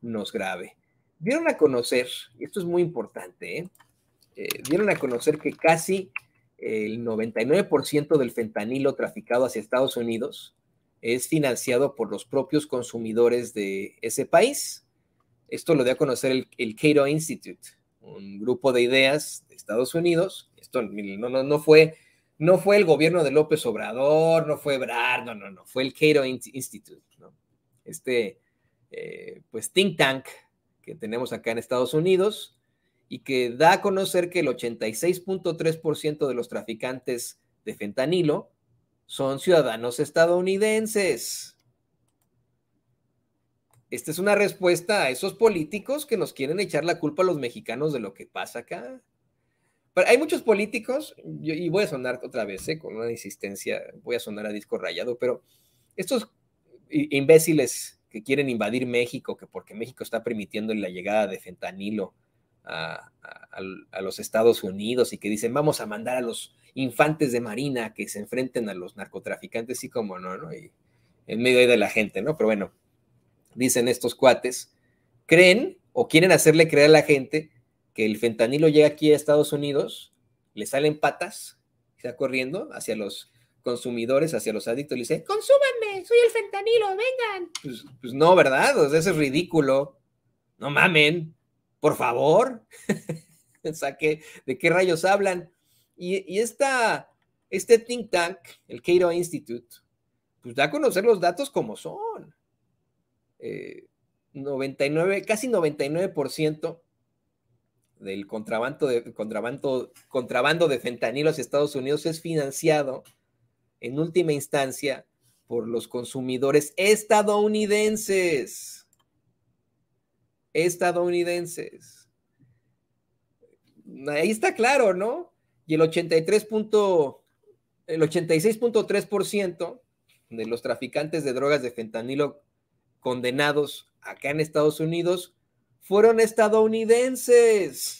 nos grave. Dieron a conocer, esto es muy importante, ¿eh? Eh, dieron a conocer que casi el 99% del fentanilo traficado hacia Estados Unidos es financiado por los propios consumidores de ese país. Esto lo dio a conocer el, Cato Institute, un grupo de ideas de Estados Unidos. Esto no, no, no, fue, no fue el gobierno de López Obrador, no fue Brad, no, no, no, fue el Cato Institute. ¿no? Este eh, pues think tank que tenemos acá en Estados Unidos y que da a conocer que el 86.3% de los traficantes de fentanilo son ciudadanos estadounidenses. Esta es una respuesta a esos políticos que nos quieren echar la culpa a los mexicanos de lo que pasa acá. Pero hay muchos políticos, y voy a sonar otra vez, ¿eh? con una insistencia, voy a sonar a disco rayado, pero estos imbéciles que quieren invadir México, que porque México está permitiendo la llegada de fentanilo a, los Estados Unidos y que dicen vamos a mandar a los infantes de Marina que se enfrenten a los narcotraficantes y como no, ¿no? Y en medio de la gente, ¿no? Pero bueno, dicen estos cuates, creen o quieren hacerle creer a la gente que el fentanilo llega aquí a Estados Unidos, le salen patas, está corriendo hacia los consumidores hacia los adictos. Le dice, consúmanme, soy el fentanilo, vengan. Pues, pues, no, ¿verdad? O sea, eso es ridículo. No mamen, por favor. o ¿de qué rayos hablan? Y, y esta, este think tank, el Cato Institute, pues da a conocer los datos como son. 99, eh, casi 99% del contrabando de, contrabando, contrabando de fentanilo Estados Unidos es financiado en última instancia por los consumidores estadounidenses. Estadounidenses. Ahí está claro, ¿no? Y el 83. el 86.3% de los traficantes de drogas de fentanilo condenados acá en Estados Unidos fueron estadounidenses.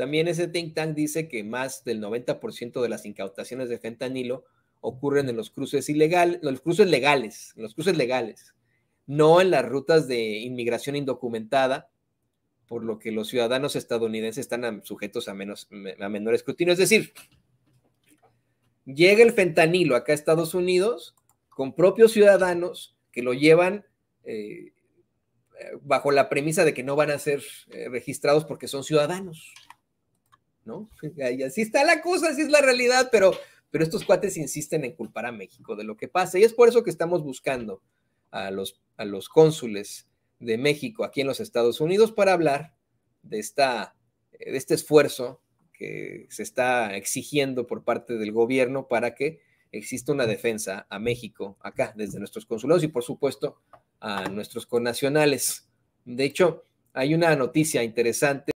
También ese think tank dice que más del 90% de las incautaciones de fentanilo ocurren en los cruces ilegales, los cruces legales, los cruces legales, no en las rutas de inmigración indocumentada, por lo que los ciudadanos estadounidenses están sujetos a, menos, a menor escrutinio. Es decir, llega el fentanilo acá a Estados Unidos con propios ciudadanos que lo llevan eh, eh, bajo la premisa de que no van a ser eh, registrados porque son ciudadanos. Y así está la cosa, así es la realidad, pero, pero estos cuates insisten en culpar a México de lo que pasa. Y es por eso que estamos buscando a los, a los cónsules de México aquí en los Estados Unidos para hablar de, esta, de este esfuerzo que se está exigiendo por parte del gobierno para que exista una defensa a México acá, desde nuestros consulados y por supuesto a nuestros connacionales. De hecho, hay una noticia interesante.